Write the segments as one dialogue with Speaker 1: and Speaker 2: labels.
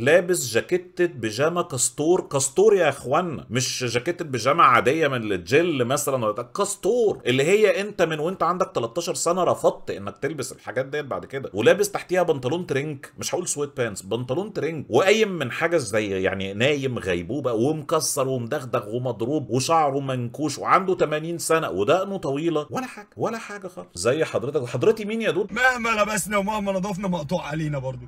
Speaker 1: لابس جاكيتة بيجامة كستور كستور يا اخوانا مش جاكيتة بيجامة عادية من الجل مثلا ولا كستور اللي هي انت من وانت عندك 13 سنة رفضت انك تلبس الحاجات ديت بعد كده ولابس تحتيها بنطلون ترنك مش هقول سويت بانس بنطلون ترنك وقايم من حاجة زي يعني نايم غيبوبة ومكسر ومدغدغ ومضروب وشعره منكوش وعنده 80 سنة ودقنه طويلة ولا حاجة ولا حاجة خالص زي حضرتك حضرتي مين يا دود مهما لبسنا ومهما نضفنا مقطوع علينا برضو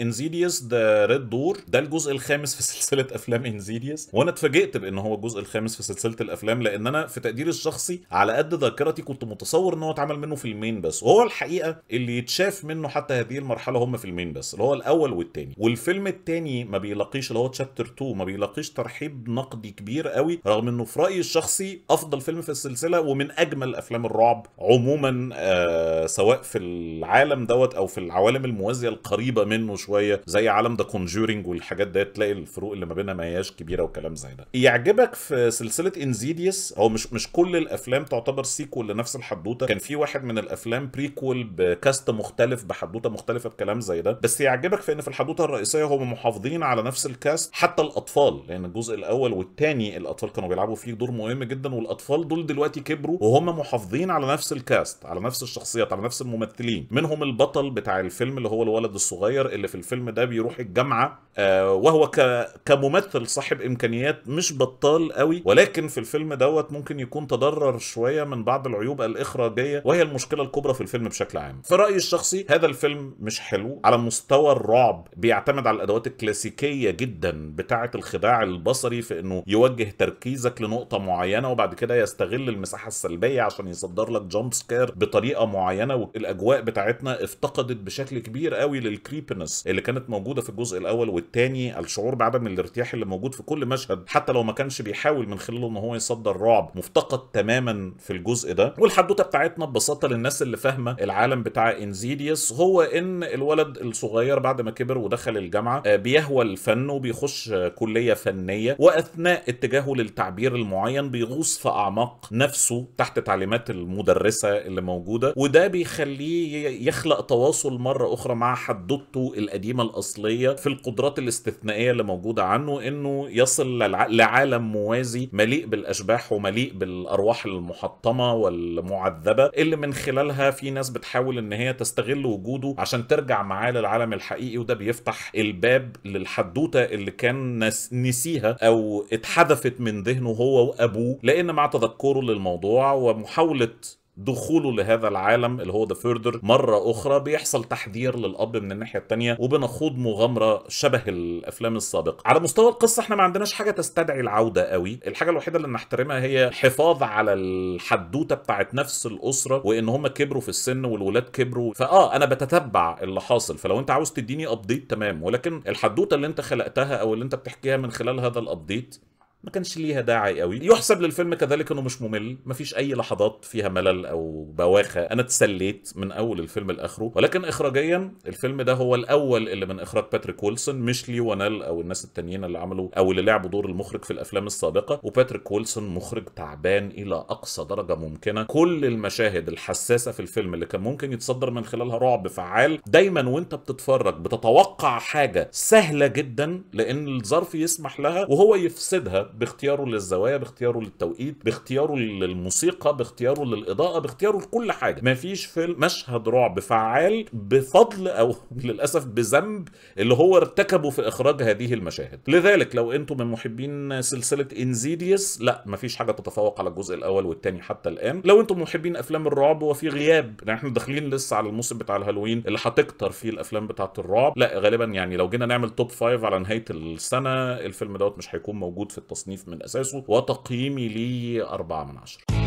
Speaker 1: انزيديوس ذا ريد دور ده الجزء الخامس في سلسله افلام انزيديوس وانا اتفاجئت بان هو الجزء الخامس في سلسله الافلام لان انا في تقديري الشخصي على قد ذاكرتي كنت متصور ان هو اتعمل منه فيلمين بس وهو الحقيقه اللي يتشاف منه حتى هذه المرحله هم فيلمين بس اللي هو الاول والثاني والفيلم الثاني ما بيلاقيش اللي هو تشابتر 2 ما بيلاقيش ترحيب نقدي كبير قوي رغم انه في رايي الشخصي افضل فيلم في السلسله ومن اجمل افلام الرعب عموما آه سواء في العالم دوت او في العوالم الموازيه القريبه منه شويه زي عالم ذا كونجورنج والحاجات ديت تلاقي الفروق اللي ما بينها ما هياش كبيره وكلام زي ده يعجبك في سلسله انزيديوس هو مش مش كل الافلام تعتبر سيكول لنفس الحدوته كان في واحد من الافلام بريكول بكاست مختلف بحدوته مختلفه بكلام زي ده بس يعجبك في ان في الحدوته الرئيسيه هم محافظين على نفس الكاست حتى الاطفال لان الجزء الاول والثاني الاطفال كانوا بيلعبوا فيه دور مهم جدا والاطفال دول دلوقتي كبروا وهم محافظين على نفس الكاست على نفس الشخصيات على نفس الممثلين منهم البطل بتاع الفيلم اللي هو الولد الصغير اللي في الفيلم ده بيروح الجامعه آه، وهو كممثل صاحب امكانيات مش بطال قوي ولكن في الفيلم دوت ممكن يكون تضرر شويه من بعض العيوب الاخراجيه وهي المشكله الكبرى في الفيلم بشكل عام في رايي الشخصي هذا الفيلم مش حلو على مستوى الرعب بيعتمد على الادوات الكلاسيكيه جدا بتاعه الخداع البصري في انه يوجه تركيزك لنقطه معينه وبعد كده يستغل المساحه السلبيه عشان يصدر لك جامب سكير بطريقه معينه والاجواء بتاعتنا افتقدت بشكل كبير قوي للكريبنس اللي كانت موجوده في الجزء الاول والثاني الشعور بعدم الارتياح اللي موجود في كل مشهد حتى لو ما كانش بيحاول من خلاله ان هو يصدر رعب مفتقد تماما في الجزء ده والحدوته بتاعتنا ببساطه للناس اللي فاهمه العالم بتاع انزيديوس هو ان الولد الصغير بعد ما كبر ودخل الجامعه آه، بيهوى الفن وبيخش كليه فنيه واثناء اتجاهه للتعبير المعين بيغوص في اعماق نفسه تحت تعليمات المدرسه اللي موجوده وده بيخليه يخلق تواصل مره اخرى مع حدوته القديمه الاصليه في القدرات الاستثنائيه اللي موجوده عنه انه يصل لعالم موازي مليء بالاشباح ومليء بالارواح المحطمه والمعذبه اللي من خلالها في ناس بتحاول ان هي تستغل وجوده عشان ترجع معاه للعالم الحقيقي وده بيفتح الباب للحدوته اللي كان نسيها او اتحذفت من ذهنه هو وابوه لان مع تذكره للموضوع ومحاوله دخوله لهذا العالم اللي هو ذا فيردر مره اخرى بيحصل تحذير للاب من الناحيه الثانيه وبنخوض مغامره شبه الافلام السابقه على مستوى القصه احنا ما عندناش حاجه تستدعي العوده قوي الحاجه الوحيده اللي نحترمها هي حفاظ على الحدوته بتاعت نفس الاسره وان هم كبروا في السن والولاد كبروا فاه انا بتتبع اللي حاصل فلو انت عاوز تديني ابديت تمام ولكن الحدوته اللي انت خلقتها او اللي انت بتحكيها من خلال هذا الابديت ما كانش ليها داعي قوي يحسب للفيلم كذلك انه مش ممل مفيش اي لحظات فيها ملل او بواخه انا اتسليت من اول الفيلم لاخره ولكن اخراجيا الفيلم ده هو الاول اللي من اخراج باتريك ويلسون مش لي ونال او الناس التانيين اللي عملوا او اللي لعبوا دور المخرج في الافلام السابقه وباتريك ويلسون مخرج تعبان الى اقصى درجه ممكنه كل المشاهد الحساسه في الفيلم اللي كان ممكن يتصدر من خلالها رعب فعال دايما وانت بتتفرج بتتوقع حاجه سهله جدا لان الظرف يسمح لها وهو يفسدها باختياره للزوايا باختياره للتوقيت باختياره للموسيقى باختياره للاضاءه باختياره لكل حاجه مفيش فيلم مشهد رعب فعال بفضل او للاسف بذنب اللي هو ارتكبه في اخراج هذه المشاهد لذلك لو انتم من محبين سلسله انزيديوس لا مفيش حاجه تتفوق على الجزء الاول والثاني حتى الان لو انتم محبين افلام الرعب وفي غياب يعني احنا داخلين لسه على الموسم بتاع الهالوين اللي هتكتر فيه الافلام بتاعه الرعب لا غالبا يعني لو جينا نعمل توب 5 على نهايه السنه الفيلم دوت مش هيكون موجود في التصوير التصنيف من اساسه وتقييمي ليه 4 من 10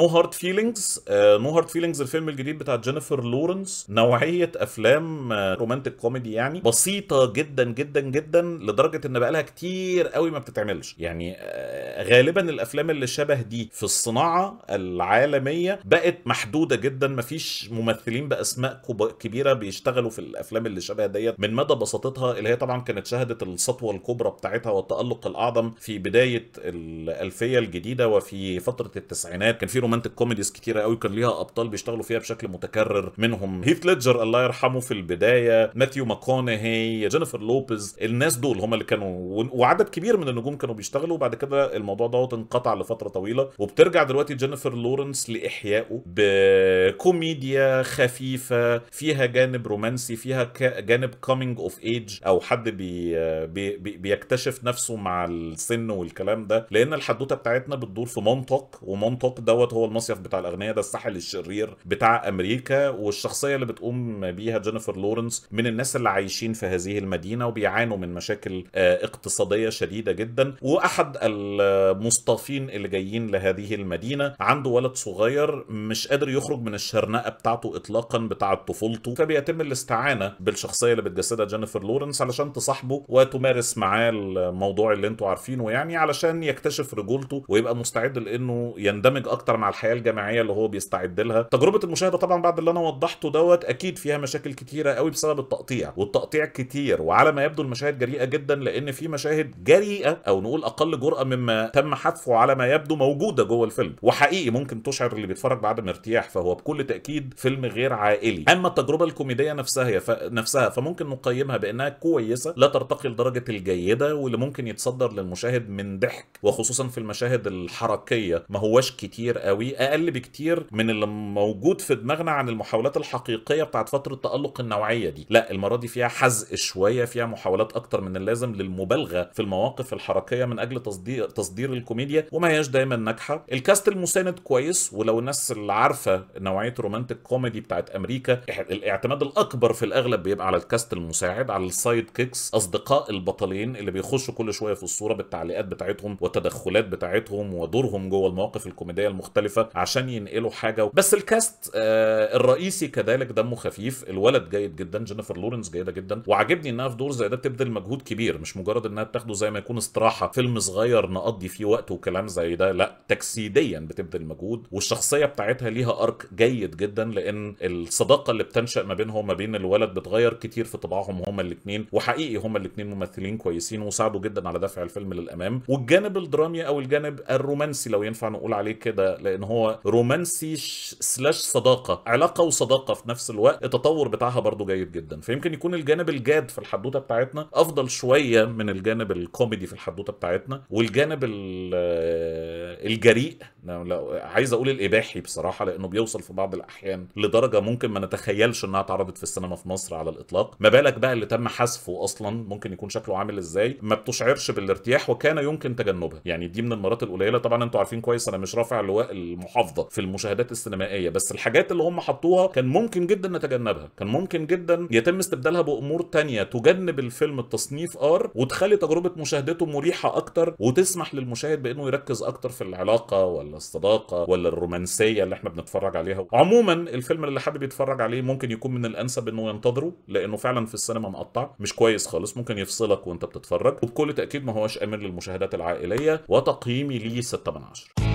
Speaker 1: نو هارد فيلينجز نو هارد فيلينجز الفيلم الجديد بتاع جينيفر لورنس نوعيه افلام آه، رومانتك كوميدي يعني بسيطه جدا جدا جدا لدرجه ان بقالها كتير قوي ما بتتعملش يعني آه، غالبا الافلام اللي شبه دي في الصناعه العالميه بقت محدوده جدا مفيش ممثلين باسماء كبيره بيشتغلوا في الافلام اللي شبه ديت من مدى بساطتها اللي هي طبعا كانت شهدت السطوه الكبرى بتاعتها والتالق الاعظم في بدايه الالفيه الجديده وفي فتره التسعينات كان في رومانتك كوميديز كتيره قوي كان ليها ابطال بيشتغلوا فيها بشكل متكرر منهم هيث ليدجر الله يرحمه في البدايه ماثيو ماكونهي جينيفر لوبيز الناس دول هم اللي كانوا وعدد كبير من النجوم كانوا بيشتغلوا وبعد كده الموضوع دوت انقطع لفتره طويله وبترجع دلوقتي جينيفر لورنس لاحيائه بكوميديا خفيفه فيها جانب رومانسي فيها جانب كومينج اوف ايج او حد بي بي بيكتشف نفسه مع السن والكلام ده لان الحدوته بتاعتنا بتدور في مونتوك ومونتوك دوت دوت هو المصيف بتاع الاغنياء ده الساحل الشرير بتاع امريكا والشخصيه اللي بتقوم بيها جينيفر لورنس من الناس اللي عايشين في هذه المدينه وبيعانوا من مشاكل آه، اقتصاديه شديده جدا واحد المصطفين اللي جايين لهذه المدينه عنده ولد صغير مش قادر يخرج من الشرنقه بتاعته اطلاقا بتاعه طفولته فبيتم الاستعانه بالشخصيه اللي بتجسدها جينيفر لورنس علشان تصاحبه وتمارس معاه الموضوع اللي انتوا عارفينه يعني علشان يكتشف رجولته ويبقى مستعد لانه يندمج اكتر مع الحياه الجماعيه اللي هو بيستعد لها تجربه المشاهده طبعا بعد اللي انا وضحته دوت اكيد فيها مشاكل كتيره قوي بسبب التقطيع والتقطيع كتير وعلى ما يبدو المشاهد جريئه جدا لان في مشاهد جريئه او نقول اقل جرأه مما تم حذفه على ما يبدو موجوده جوه الفيلم وحقيقي ممكن تشعر اللي بيتفرج بعدم ارتياح فهو بكل تاكيد فيلم غير عائلي اما التجربه الكوميديه نفسها ف... نفسها فممكن نقيمها بانها كويسه لا ترتقي لدرجه الجيده واللي ممكن يتصدر للمشاهد من ضحك وخصوصا في المشاهد الحركيه ما هواش كتير قوي اقل بكتير من اللي موجود في دماغنا عن المحاولات الحقيقيه بتاعت فتره تالق النوعيه دي لا المره دي فيها حزق شويه فيها محاولات اكتر من اللازم للمبالغه في المواقف الحركيه من اجل تصدير تصدير الكوميديا وما هياش دايما ناجحه الكاست المساند كويس ولو الناس اللي عارفه نوعيه رومانتك كوميدي بتاعت امريكا الاعتماد الاكبر في الاغلب بيبقى على الكاست المساعد على السايد كيكس اصدقاء البطلين اللي بيخشوا كل شويه في الصوره بالتعليقات بتاعتهم والتدخلات بتاعتهم ودورهم جوه المواقف الكوميديه المختلفه مختلفه عشان ينقلوا حاجه بس الكاست آه الرئيسي كذلك دمه خفيف الولد جيد جدا جينيفر لورنس جيده جدا وعجبني انها في دور زي ده بتبذل مجهود كبير مش مجرد انها بتاخده زي ما يكون استراحه فيلم صغير نقضي فيه وقت وكلام زي ده لا تجسيديا بتبذل مجهود والشخصيه بتاعتها ليها ارك جيد جدا لان الصداقه اللي بتنشا ما بينها وما بين الولد بتغير كتير في طباعهم هما الاثنين وحقيقي هما الاثنين ممثلين كويسين وساعدوا جدا على دفع الفيلم للامام والجانب الدرامي او الجانب الرومانسي لو ينفع نقول عليه كده لان هو رومانسي سلاش صداقه علاقه وصداقه في نفس الوقت التطور بتاعها برضو جيد جدا فيمكن يكون الجانب الجاد في الحدوته بتاعتنا افضل شويه من الجانب الكوميدي في الحدوته بتاعتنا والجانب آه، الجريء عايز اقول الاباحي بصراحه لانه بيوصل في بعض الاحيان لدرجه ممكن ما نتخيلش انها اتعرضت في السينما في مصر على الاطلاق ما بالك بقى اللي تم حذفه اصلا ممكن يكون شكله عامل ازاي ما بتشعرش بالارتياح وكان يمكن تجنبها يعني دي من المرات القليله طبعا انتوا عارفين كويس انا مش رافع اللواء المحافظه في المشاهدات السينمائيه بس الحاجات اللي هم حطوها كان ممكن جدا نتجنبها كان ممكن جدا يتم استبدالها بامور تانية تجنب الفيلم التصنيف ار وتخلي تجربه مشاهدته مريحه اكتر وتسمح للمشاهد بانه يركز اكتر في العلاقه ولا الصداقه ولا الرومانسيه اللي احنا بنتفرج عليها عموما الفيلم اللي حابب يتفرج عليه ممكن يكون من الانسب انه ينتظره لانه فعلا في السينما مقطع مش كويس خالص ممكن يفصلك وانت بتتفرج وبكل تاكيد ما هواش امن للمشاهدات العائليه وتقييمي ليه 6 من 10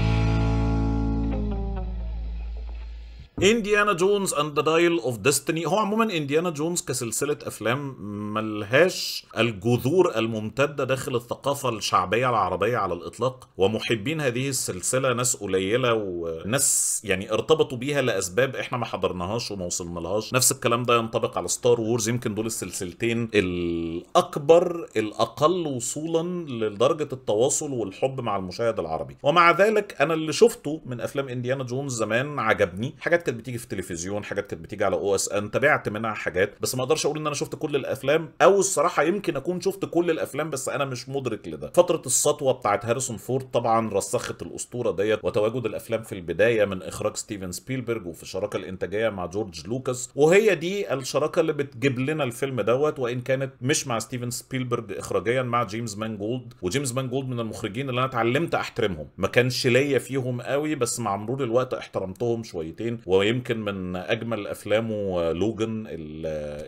Speaker 1: انديانا جونز اند ذا دايل اوف ديستني هو عموما انديانا جونز كسلسله افلام ملهاش الجذور الممتده داخل الثقافه الشعبيه العربيه على الاطلاق ومحبين هذه السلسله ناس قليله وناس يعني ارتبطوا بيها لاسباب احنا ما حضرناهاش وما وصلنالهاش نفس الكلام ده ينطبق على ستار وورز يمكن دول السلسلتين الاكبر الاقل وصولا لدرجه التواصل والحب مع المشاهد العربي ومع ذلك انا اللي شفته من افلام انديانا جونز زمان عجبني حاجات كانت بتيجي في التلفزيون حاجات كانت بتيجي على او اس ان تابعت منها حاجات بس ما اقدرش اقول ان انا شفت كل الافلام او الصراحه يمكن اكون شفت كل الافلام بس انا مش مدرك لده فتره السطوه بتاعت هاريسون فورد طبعا رسخت الاسطوره ديت وتواجد الافلام في البدايه من اخراج ستيفن سبيلبرج وفي الشراكه الانتاجيه مع جورج لوكاس وهي دي الشراكه اللي بتجيب لنا الفيلم دوت وان كانت مش مع ستيفن سبيلبرج اخراجيا مع جيمس مانجولد وجيمس مانجولد من المخرجين اللي انا اتعلمت احترمهم ما كانش ليا فيهم قوي بس مع مرور الوقت احترمتهم شويتين و ويمكن من اجمل افلامه آه، لوجن آه،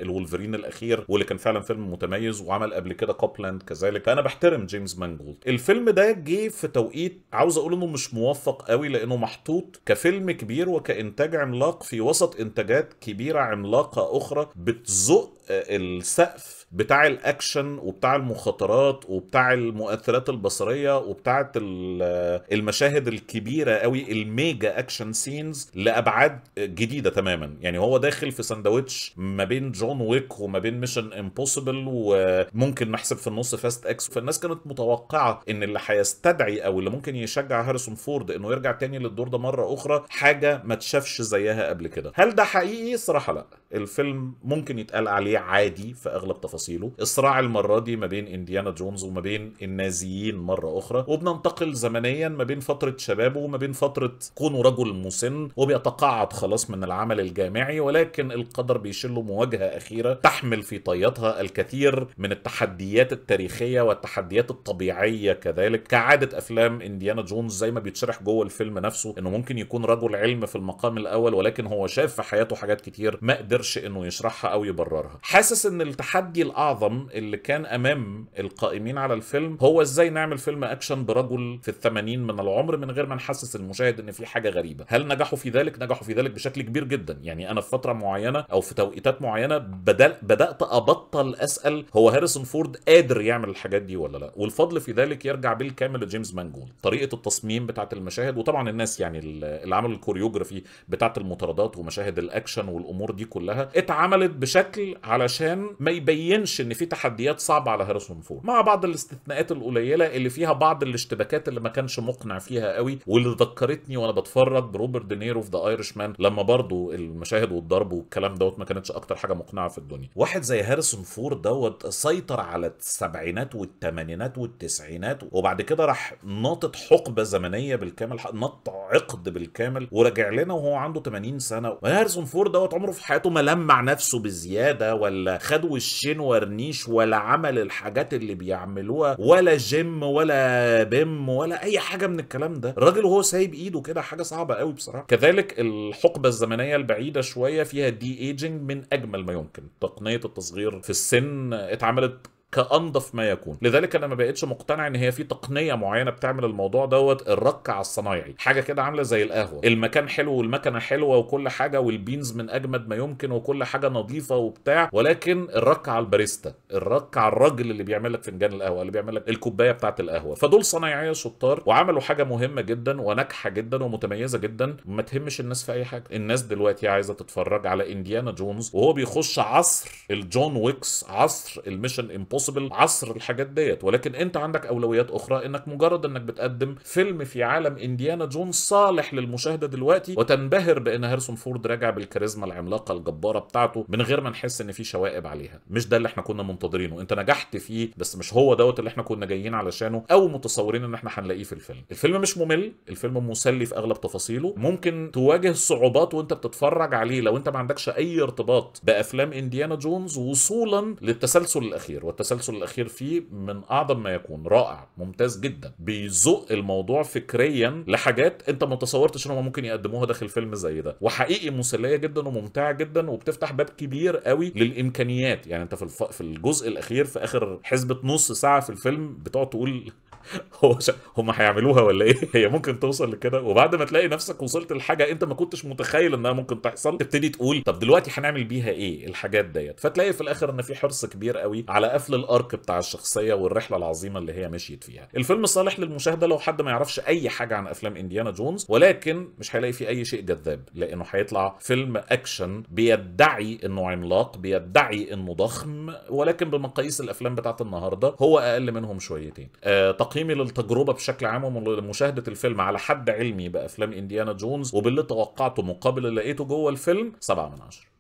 Speaker 1: الولفرين الاخير واللي كان فعلا فيلم متميز وعمل قبل كده كوبلاند كذلك فانا بحترم جيمس مانجولد الفيلم ده جه في توقيت عاوز اقول انه مش موفق قوي لانه محطوط كفيلم كبير وكانتاج عملاق في وسط انتاجات كبيره عملاقه اخرى بتزق السقف بتاع الاكشن وبتاع المخاطرات وبتاع المؤثرات البصريه وبتاعت المشاهد الكبيره قوي الميجا اكشن سينز لابعاد جديده تماما يعني هو داخل في ساندوتش ما بين جون ويك وما بين ميشن امبوسيبل وممكن نحسب في النص فاست اكس فالناس كانت متوقعه ان اللي هيستدعي او اللي ممكن يشجع هاريسون فورد انه يرجع تاني للدور ده مره اخرى حاجه ما تشافش زيها قبل كده هل ده حقيقي صراحه لا الفيلم ممكن يتقال عليه عادي في اغلب تفاصيله الصراع المره دي ما بين انديانا جونز وما بين النازيين مره اخرى وبننتقل زمنيا ما بين فتره شبابه وما بين فتره كونه رجل مسن وبيتقاعد خلاص من العمل الجامعي ولكن القدر بيشله مواجهه اخيره تحمل في طياتها الكثير من التحديات التاريخيه والتحديات الطبيعيه كذلك كعاده افلام انديانا جونز زي ما بيتشرح جوه الفيلم نفسه انه ممكن يكون رجل علم في المقام الاول ولكن هو شاف في حياته حاجات كتير ما قدرش انه يشرحها او يبررها حاسس ان التحدي الاعظم اللي كان امام القائمين على الفيلم هو ازاي نعمل فيلم اكشن برجل في الثمانين من العمر من غير ما نحسس المشاهد ان في حاجه غريبه هل نجحوا في ذلك نجحوا في ذلك بشكل كبير جدا يعني انا في فتره معينه او في توقيتات معينه بدات ابطل اسال هو هاريسون فورد قادر يعمل الحاجات دي ولا لا والفضل في ذلك يرجع بالكامل لجيمس مانجول طريقه التصميم بتاعه المشاهد وطبعا الناس يعني اللي عملوا الكوريوجرافي بتاعه المطاردات ومشاهد الاكشن والامور دي كلها اتعملت بشكل علشان ما يبينش ان في تحديات صعبه على هاريسون فورد مع بعض الاستثناءات القليله اللي فيها بعض الاشتباكات اللي ما كانش مقنع فيها قوي واللي ذكرتني وانا بتفرج بروبرت دينيرو في ذا ايرش مان لما برضه المشاهد والضرب والكلام دوت ما كانتش اكتر حاجه مقنعه في الدنيا واحد زي هاريسون فورد دوت سيطر على السبعينات والثمانينات والتسعينات وبعد كده راح ناطط حقبه زمنيه بالكامل نط عقد بالكامل ورجع لنا وهو عنده 80 سنه هاريسون فورد دوت عمره في حياته ما لمع نفسه بزياده ولا خدوا وشين ورنيش ولا عمل الحاجات اللي بيعملوها ولا جيم ولا بيم ولا اي حاجه من الكلام ده الراجل وهو سايب ايده كده حاجه صعبه قوي بصراحه كذلك الحقبه الزمنيه البعيده شويه فيها دي ايجنج من اجمل ما يمكن تقنيه التصغير في السن اتعملت كانظف ما يكون لذلك انا ما بقتش مقتنع ان هي في تقنيه معينه بتعمل الموضوع دوت الرك على الصنايعي حاجه كده عامله زي القهوه المكان حلو والمكنه حلوه وكل حاجه والبينز من اجمد ما يمكن وكل حاجه نظيفه وبتاع ولكن الرك على الباريستا الرك على الراجل اللي بيعمل لك فنجان القهوه اللي بيعمل لك الكوبايه بتاعه القهوه فدول صنايعيه شطار وعملوا حاجه مهمه جدا وناجحه جدا ومتميزه جدا ما تهمش الناس في اي حاجه الناس دلوقتي عايزه تتفرج على انديانا جونز وهو بيخش عصر الجون ويكس عصر الميشن امبوسيبل مناصب العصر الحاجات ديت ولكن انت عندك اولويات اخرى انك مجرد انك بتقدم فيلم في عالم انديانا جونز صالح للمشاهده دلوقتي وتنبهر بان هيرسون فورد راجع بالكاريزما العملاقه الجباره بتاعته من غير ما نحس ان في شوائب عليها مش ده اللي احنا كنا منتظرينه انت نجحت فيه بس مش هو دوت اللي احنا كنا جايين علشانه او متصورين ان احنا هنلاقيه في الفيلم الفيلم مش ممل الفيلم مسلي في اغلب تفاصيله ممكن تواجه صعوبات وانت بتتفرج عليه لو انت ما عندكش اي ارتباط بافلام انديانا جونز وصولا للتسلسل الاخير والتسلسل التسلسل الاخير فيه من اعظم ما يكون رائع ممتاز جدا بيزق الموضوع فكريا لحاجات انت ما تصورتش ان هم ممكن يقدموها داخل فيلم زي ده وحقيقي مسليه جدا وممتعه جدا وبتفتح باب كبير قوي للامكانيات يعني انت في في الجزء الاخير في اخر حسبه نص ساعه في الفيلم بتقعد تقول هو ش... هم هيعملوها ولا ايه هي ممكن توصل لكده وبعد ما تلاقي نفسك وصلت لحاجه انت ما كنتش متخيل انها ممكن تحصل تبتدي تقول طب دلوقتي هنعمل بيها ايه الحاجات ديت فتلاقي في الاخر ان في حرص كبير قوي على قفل الارك بتاع الشخصيه والرحله العظيمه اللي هي مشيت فيها الفيلم صالح للمشاهده لو حد ما يعرفش اي حاجه عن افلام انديانا جونز ولكن مش هيلاقي فيه اي شيء جذاب لانه هيطلع فيلم اكشن بيدعي انه عملاق بيدعي انه ضخم ولكن بمقاييس الافلام بتاعت النهارده هو اقل منهم شويتين آه تقييمي للتجربه بشكل عام ومشاهده الفيلم على حد علمي بافلام انديانا جونز وباللي توقعته مقابل اللي لقيته جوه الفيلم 7 من 10